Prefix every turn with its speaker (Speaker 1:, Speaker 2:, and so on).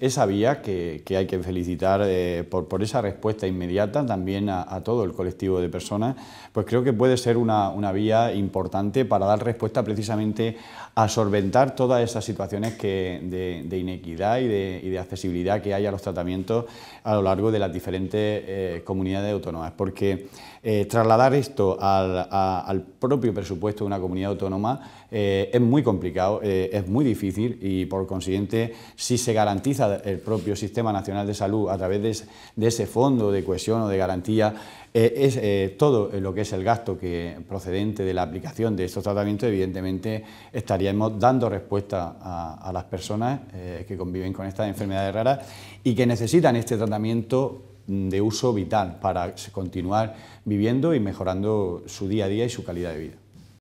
Speaker 1: Esa vía que, hay que felicitar eh, por, esa respuesta inmediata también a, todo el colectivo de personas, pues creo que puede ser una, vía importante para dar respuesta precisamente a solventar todas esas situaciones de, inequidad y de, accesibilidad que hay a los tratamientos a lo largo de las diferentes eh, comunidades autónomas. Porque eh, trasladar esto al, propio presupuesto de una comunidad autónoma es muy complicado, es muy difícil y por consiguiente si se garantiza el propio Sistema Nacional de Salud a través de, ese fondo de cohesión o de garantía, eh, es, eh, todo lo que es el gasto que procedente de la aplicación de estos tratamientos, evidentemente estaríamos dando respuesta a, las personas eh, que conviven con estas enfermedades raras y que necesitan este tratamiento mm, de uso vital para continuar viviendo y mejorando su día a día y su calidad de vida.